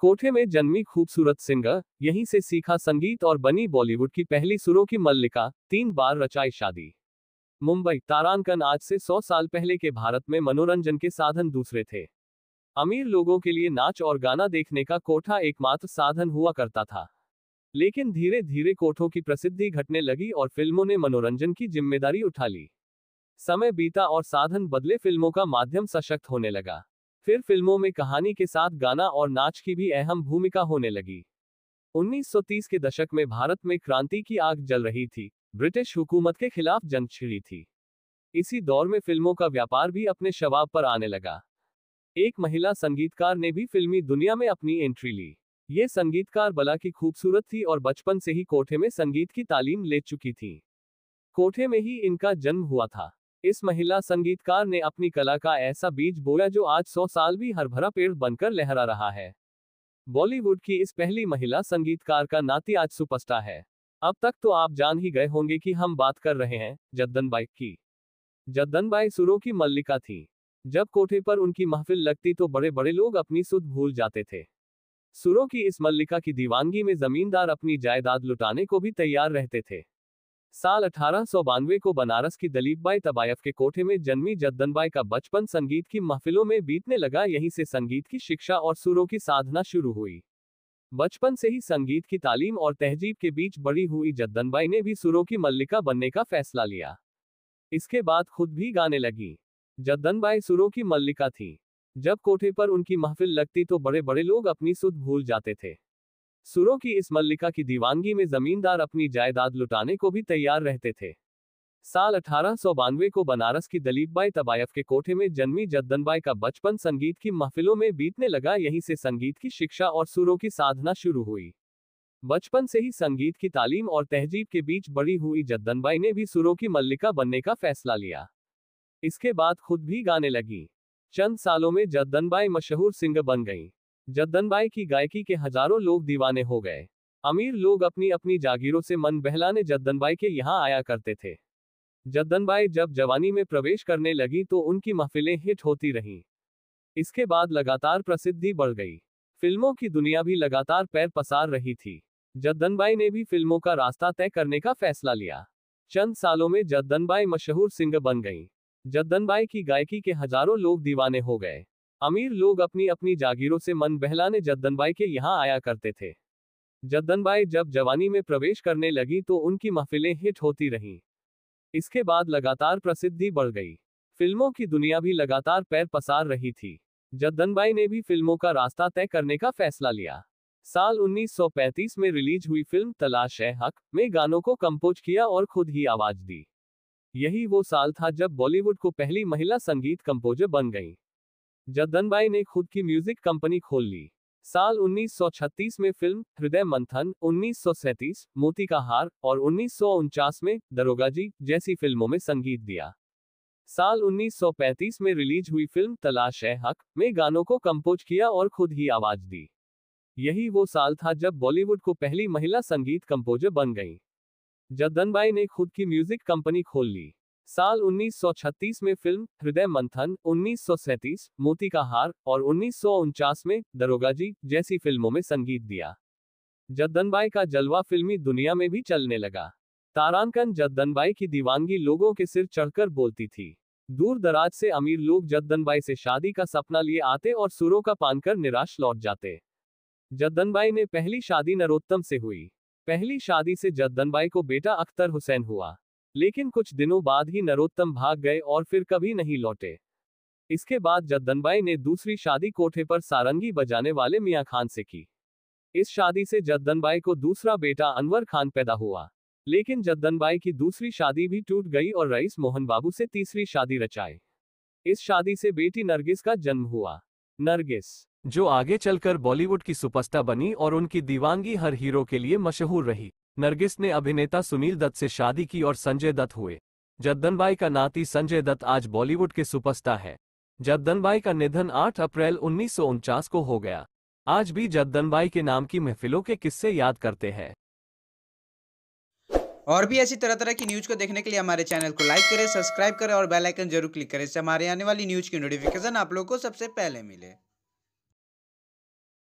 कोठे में जन्मी खूबसूरत सिंगर यहीं से सीखा संगीत और बनी बॉलीवुड की पहली सुरों की मल्लिका तीन बार रचाई शादी मुंबई तारांकन आज से 100 साल पहले के भारत में मनोरंजन के साधन दूसरे थे अमीर लोगों के लिए नाच और गाना देखने का कोठा एकमात्र साधन हुआ करता था लेकिन धीरे धीरे कोठों की प्रसिद्धि घटने लगी और फिल्मों ने मनोरंजन की जिम्मेदारी उठा ली समय बीता और साधन बदले फिल्मों का माध्यम सशक्त होने लगा फिर फिल्मों में कहानी के साथ गाना और नाच की भी अहम भूमिका होने लगी 1930 के दशक में भारत में क्रांति की आग जल रही थी ब्रिटिश हुकूमत के खिलाफ जंग छिड़ी थी इसी दौर में फिल्मों का व्यापार भी अपने शवाब पर आने लगा एक महिला संगीतकार ने भी फिल्मी दुनिया में अपनी एंट्री ली ये संगीतकार बला की खूबसूरत थी और बचपन से ही कोठे में संगीत की तालीम ले चुकी थी कोठे में ही इनका जन्म हुआ था इस महिला संगीतकार ने अपनी कला का ऐसा बीज बोया जो आज सौ साल भी हरभरा पेड़ बनकर लहरा रहा है बॉलीवुड की इस पहली महिला संगीतकार का नाती आज सुपस्टा है अब तक तो आप जान ही गए होंगे कि हम बात कर रहे हैं जद्दन बाई की जद्दन बाई सुरों की मल्लिका थी जब कोठे पर उनकी महफिल लगती तो बड़े बड़े लोग अपनी सुध भूल जाते थे सुरों की इस मल्लिका की दीवानगी में जमींदार अपनी जायदाद लुटाने को भी तैयार रहते थे साल अठारह को बनारस की दलीप बाई तबायफ के कोठे में जन्मी जद्दनबाई का बचपन संगीत की महफिलों में बीतने लगा यहीं से संगीत की शिक्षा और सुरों की साधना शुरू हुई बचपन से ही संगीत की तालीम और तहजीब के बीच बड़ी हुई जद्दनबाई ने भी सुरों की मल्लिका बनने का फैसला लिया इसके बाद खुद भी गाने लगी जद्दनबाई सुरों की मल्लिका थी जब कोठे पर उनकी महफिल लगती तो बड़े बड़े लोग अपनी सुध भूल जाते थे सुरों की इस मल्लिका की दीवानगी में जमींदार अपनी जायदाद लुटाने को भी तैयार रहते थे साल अठारह को बनारस की दलीपबाई तबायफ के कोठे में जन्मी जद्दनबाई का बचपन संगीत की महफिलों में बीतने लगा यहीं से संगीत की शिक्षा और सुरों की साधना शुरू हुई बचपन से ही संगीत की तालीम और तहजीब के बीच बड़ी हुई जद्दनबाई ने भी सुरों की मल्लिका बनने का फैसला लिया इसके बाद खुद भी गाने लगी चंद सालों में जद्दनबाई मशहूर सिंगर बन गईं। जद्दनबाई की गायकी के हजारों लोग दीवाने हो गए अमीर लोग अपनी अपनी जागीरों से मन बहलाने जद्दनबाई के यहाँ आया करते थे जद्दनबाई जब जवानी में प्रवेश करने लगी तो उनकी महफिलें हिट होती रहीं इसके बाद लगातार प्रसिद्धि बढ़ गई फिल्मों की दुनिया भी लगातार पैर पसार रही थी जद्दनबाई ने भी फिल्मों का रास्ता तय करने का फैसला लिया चंद सालों में जद्दनबाई मशहूर सिंगर बन गईं। जद्दनबाई की गायकी के हजारों लोग दीवाने हो गए अमीर लोग अपनी अपनी जागीरों से मन बहलाने जद्दनबाई के यहाँ आया करते थे जद्दनबाई जब जवानी में प्रवेश करने लगी तो उनकी महफिलें हिट होती रहीं इसके बाद लगातार प्रसिद्धि बढ़ गई फिल्मों की दुनिया भी लगातार पैर पसार रही थी जद्दनबाई ने भी फिल्मों का रास्ता तय करने का फैसला लिया साल 1935 में रिलीज हुई फिल्म तलाश है हक में गानों को कंपोज किया और खुद ही आवाज दी यही वो साल था जब बॉलीवुड को पहली महिला संगीत कंपोजर बन गई जद्दनबाई ने खुद की म्यूजिक कंपनी खोल ली साल 1936 में फिल्म हृदय मंथन 1937 मोती का हार और उन्नीस में दरोगा जी जैसी फिल्मों में संगीत दिया साल 1935 में रिलीज हुई फिल्म तलाश है हक में गानों को कंपोज किया और खुद ही आवाज दी यही वो साल था जब बॉलीवुड को पहली महिला संगीत कंपोजर बन गई जद्दनबाई ने खुद की म्यूजिक कंपनी खोल ली साल 1936 में फिल्म हृदय मंथन 1937 मोती का हार और उन्नीस में दरोगा जी जैसी फिल्मों में संगीत दिया जद्दनबाई का जलवा फिल्मी दुनिया में भी चलने लगा तारानकन जद्दनबाई की दीवानगी लोगों के सिर चढ़कर बोलती थी दूर दराज से अमीर लोग जद्दनबाई से शादी का सपना लिए आते और सुरों का पान कर निराश लौट जाते जद्दनबाई ने पहली शादी नरोत्तम से हुई पहली शादी से जद्दनबाई को बेटा अख्तर हुसैन हुआ लेकिन कुछ दिनों बाद ही नरोत्तम भाग गए और फिर कभी नहीं लौटे इसके बाद जद्दनबाई ने दूसरी शादी कोठे पर सारंगी बजाने वाले मियाँ खान से की इस शादी से जद्दनबाई को दूसरा बेटा अनवर खान पैदा हुआ लेकिन जद्दनबाई की दूसरी शादी भी टूट गई और रईस मोहन बाबू से तीसरी शादी रचाई इस शादी से बेटी नरगिस का जन्म हुआ नरगिस जो आगे चलकर बॉलीवुड की सुपरस्टार बनी और उनकी दीवानगी हर हीरो के लिए मशहूर रही नरगिस ने अभिनेता सुनील दत्त से शादी की और संजय दत्त हुए जद्दनबाई का नाती संजय दत्त आज बॉलीवुड के सुपरस्टार है जद्दनबाई का निधन 8 अप्रैल उन्नीस को हो गया आज भी जद्दनबाई के नाम की महफिलों के किस्से याद करते हैं और भी ऐसी तरह तरह की न्यूज को देखने के लिए हमारे चैनल को लाइक करें सब्सक्राइब करें और बेल आइकन जरूर क्लिक करें इससे हमारे आने वाली न्यूज की नोटिफिकेशन आप लोगों को सबसे पहले मिले